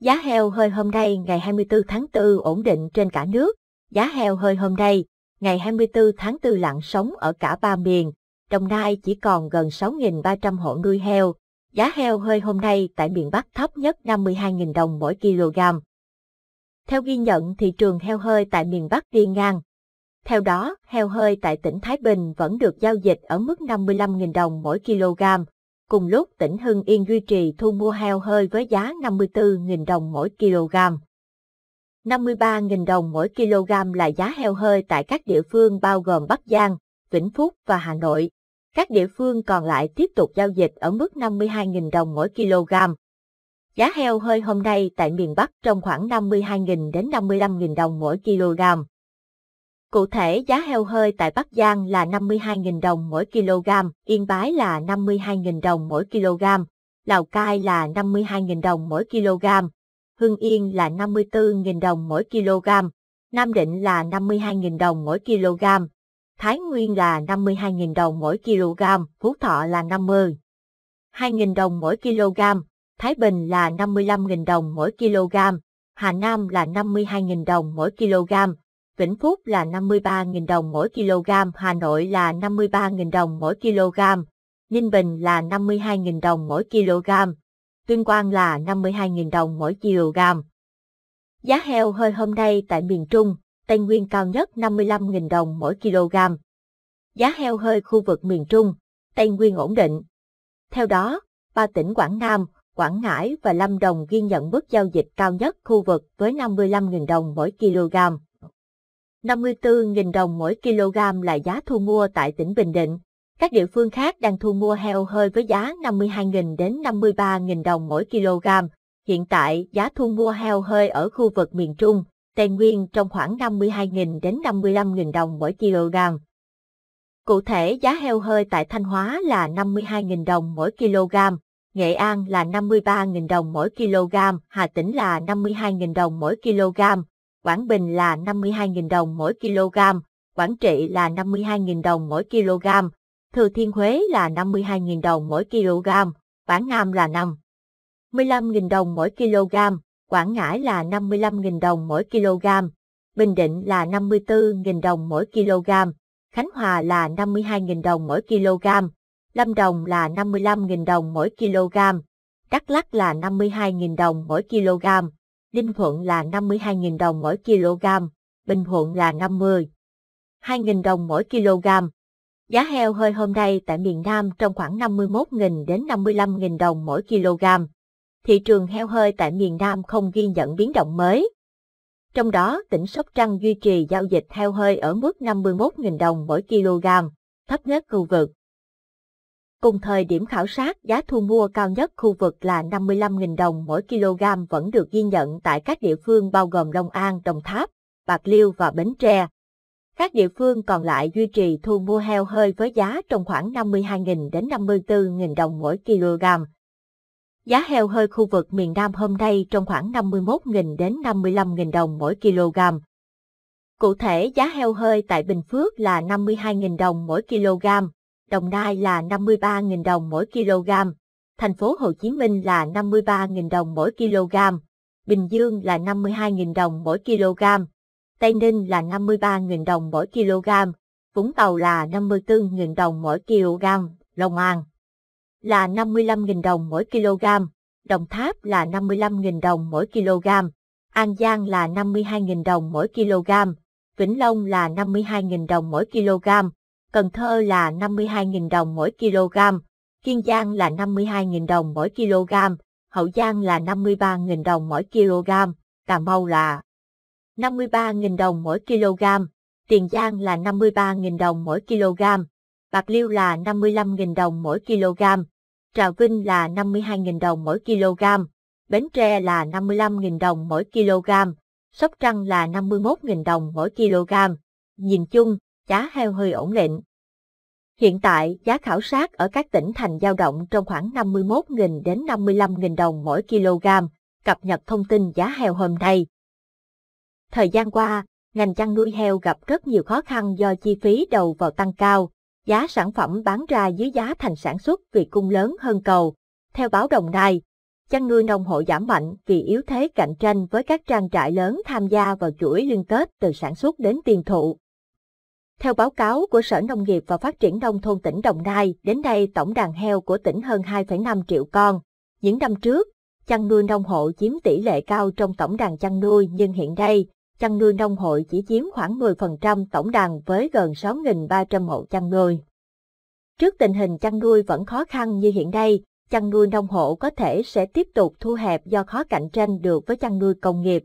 Giá heo hơi hôm nay ngày 24 tháng 4 ổn định trên cả nước. Giá heo hơi hôm nay, ngày 24 tháng 4 lặng sóng ở cả ba miền. Đồng Nai chỉ còn gần 6.300 hộ nuôi heo. Giá heo hơi hôm nay tại miền Bắc thấp nhất 52.000 đồng mỗi kg. Theo ghi nhận, thị trường heo hơi tại miền Bắc đi ngang. Theo đó, heo hơi tại tỉnh Thái Bình vẫn được giao dịch ở mức 55.000 đồng mỗi kg, Cùng lúc tỉnh Hưng Yên duy trì thu mua heo hơi với giá 54.000 đồng mỗi kg. 53.000 đồng mỗi kg là giá heo hơi tại các địa phương bao gồm Bắc Giang, Vĩnh Phúc và Hà Nội. Các địa phương còn lại tiếp tục giao dịch ở mức 52.000 đồng mỗi kg. Giá heo hơi hôm nay tại miền Bắc trong khoảng 52.000 đến 55.000 đồng mỗi kg. Cụ thể giá heo hơi tại Bắc Giang là 52.000 đồng mỗi kg, Yên Bái là 52.000 đồng mỗi kg, Lào Cai là 52.000 đồng mỗi kg, Hưng Yên là 54.000 đồng mỗi kg, Nam Định là 52.000 đồng mỗi kg, Thái Nguyên là 52.000 đồng mỗi kg, Phú Thọ là 50. 000 đồng mỗi kg, Thái Bình là 55.000 đồng mỗi kg, Hà Nam là 52.000 đồng mỗi kg, Vĩnh Phúc là 53.000 đồng mỗi kg, Hà Nội là 53.000 đồng mỗi kg, Ninh Bình là 52.000 đồng mỗi kg, Tuyên Quang là 52.000 đồng mỗi kg. Giá heo hơi hôm nay tại miền Trung, Tây Nguyên cao nhất 55.000 đồng mỗi kg. Giá heo hơi khu vực miền Trung, Tây Nguyên ổn định. Theo đó, ba tỉnh Quảng Nam, Quảng Ngãi và Lâm Đồng ghi nhận mức giao dịch cao nhất khu vực với 55.000 đồng mỗi kg. 54.000 đồng mỗi kg là giá thu mua tại tỉnh Bình Định. Các địa phương khác đang thu mua heo hơi với giá 52.000 đến 53.000 đồng mỗi kg. Hiện tại, giá thu mua heo hơi ở khu vực miền Trung, Tây Nguyên trong khoảng 52.000 đến 55.000 đồng mỗi kg. Cụ thể, giá heo hơi tại Thanh Hóa là 52.000 đồng mỗi kg, Nghệ An là 53.000 đồng mỗi kg, Hà Tĩnh là 52.000 đồng mỗi kg, Quảng Bình là 52.000 đồng mỗi kg, Quảng Trị là 52.000 đồng mỗi kg, Thừa Thiên Huế là 52.000 đồng mỗi kg, Quảng Nam là 55 000 đồng mỗi kg, Quảng Ngãi là 55.000 đồng mỗi kg, Bình Định là 54.000 đồng mỗi kg, Khánh Hòa là 52.000 đồng mỗi kg, Lâm Đồng là 55.000 đồng mỗi kg, Đắk Lắk là 52.000 đồng mỗi kg. Ninh Thuận là 52.000 đồng mỗi kg, Bình Thuận là 50. 2.000 đồng mỗi kg. Giá heo hơi hôm nay tại miền Nam trong khoảng 51.000 đến 55.000 đồng mỗi kg. Thị trường heo hơi tại miền Nam không ghi nhận biến động mới. Trong đó, tỉnh Sóc Trăng duy trì giao dịch heo hơi ở mức 51.000 đồng mỗi kg, thấp nhất khu vực. Cùng thời điểm khảo sát, giá thu mua cao nhất khu vực là 55.000 đồng mỗi kg vẫn được ghi nhận tại các địa phương bao gồm Long An, Đồng Tháp, Bạc Liêu và Bến Tre. Các địa phương còn lại duy trì thu mua heo hơi với giá trong khoảng 52.000 đến 54.000 đồng mỗi kg. Giá heo hơi khu vực miền Nam hôm nay trong khoảng 51.000 đến 55.000 đồng mỗi kg. Cụ thể giá heo hơi tại Bình Phước là 52.000 đồng mỗi kg, Đồng Nai là 53.000 đồng mỗi kg, thành phố Hồ Chí Minh là 53.000 đồng mỗi kg, Bình Dương là 52.000 đồng mỗi kg, Tây Ninh là 53.000 đồng mỗi kg, Vũng Tàu là 54.000 đồng mỗi kg, Long An là 55.000 đồng mỗi kg, Đồng Tháp là 55.000 đồng mỗi kg, An Giang là 52.000 đồng mỗi kg, Vĩnh Long là 52.000 đồng mỗi kg, Cần Thơ là 52.000 đồng mỗi kg, Kiên Giang là 52.000 đồng mỗi kg, Hậu Giang là 53.000 đồng mỗi kg, Cà Mau là 53.000 đồng mỗi kg, Tiền Giang là 53.000 đồng mỗi kg, Bạc Liêu là 55.000 đồng mỗi kg, Trà Vinh là 52.000 đồng mỗi kg, Bến Tre là 55.000 đồng mỗi kg, Sóc Trăng là 51.000 đồng mỗi kg. Nhìn chung, giá heo hơi ổn định. Hiện tại, giá khảo sát ở các tỉnh thành giao động trong khoảng 51.000 đến 55.000 đồng mỗi kg, cập nhật thông tin giá heo hôm nay. Thời gian qua, ngành chăn nuôi heo gặp rất nhiều khó khăn do chi phí đầu vào tăng cao, giá sản phẩm bán ra dưới giá thành sản xuất vì cung lớn hơn cầu. Theo báo Đồng Nai, chăn nuôi nông hộ giảm mạnh vì yếu thế cạnh tranh với các trang trại lớn tham gia vào chuỗi liên kết từ sản xuất đến tiêu thụ. Theo báo cáo của Sở Nông nghiệp và Phát triển Nông thôn tỉnh Đồng Nai, đến nay tổng đàn heo của tỉnh hơn 2,5 triệu con. Những năm trước, chăn nuôi nông hộ chiếm tỷ lệ cao trong tổng đàn chăn nuôi nhưng hiện nay, chăn nuôi nông hộ chỉ chiếm khoảng 10% tổng đàn với gần 6.300 hộ chăn nuôi. Trước tình hình chăn nuôi vẫn khó khăn như hiện nay, chăn nuôi nông hộ có thể sẽ tiếp tục thu hẹp do khó cạnh tranh được với chăn nuôi công nghiệp.